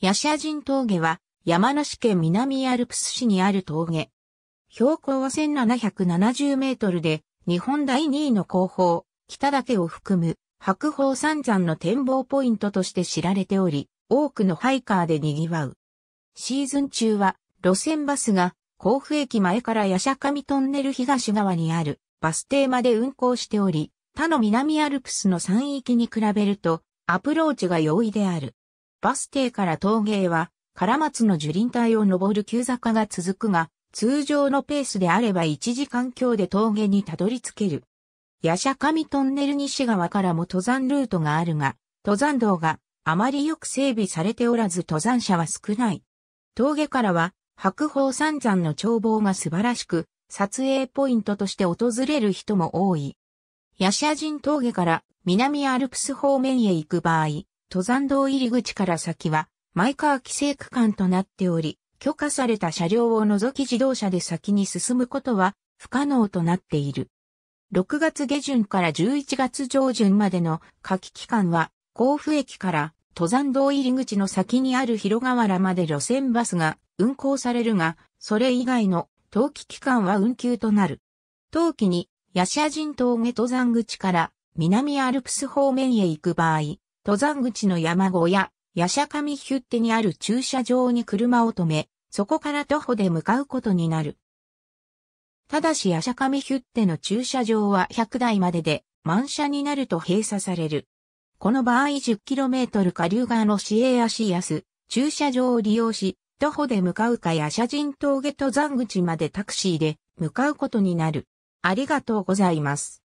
ヤシャ人峠は山梨県南アルプス市にある峠。標高は1770メートルで日本第2位の後方、北岳を含む白鳳三山の展望ポイントとして知られており、多くのハイカーで賑わう。シーズン中は路線バスが甲府駅前からヤシャ上トンネル東側にあるバス停まで運行しており、他の南アルプスの山域に比べるとアプローチが容易である。バス停から峠は、唐松の樹林帯を登る急坂が続くが、通常のペースであれば1時間強で峠にたどり着ける。夜叉神トンネル西側からも登山ルートがあるが、登山道があまりよく整備されておらず登山者は少ない。峠からは白鳳三山の眺望が素晴らしく、撮影ポイントとして訪れる人も多い。夜叉神峠から南アルプス方面へ行く場合、登山道入り口から先は、マイカー規制区間となっており、許可された車両を除き自動車で先に進むことは不可能となっている。6月下旬から11月上旬までの夏季期間は、甲府駅から登山道入り口の先にある広河原まで路線バスが運行されるが、それ以外の冬季期間は運休となる。冬季に、八社人峠登山口から南アルプス方面へ行く場合、登山口の山小屋、ヤシャカミヒュッテにある駐車場に車を止め、そこから徒歩で向かうことになる。ただしヤシャカミヒュッテの駐車場は100台までで、満車になると閉鎖される。この場合 10km 下流側の市営足安、駐車場を利用し、徒歩で向かうかシャ人峠登山口までタクシーで向かうことになる。ありがとうございます。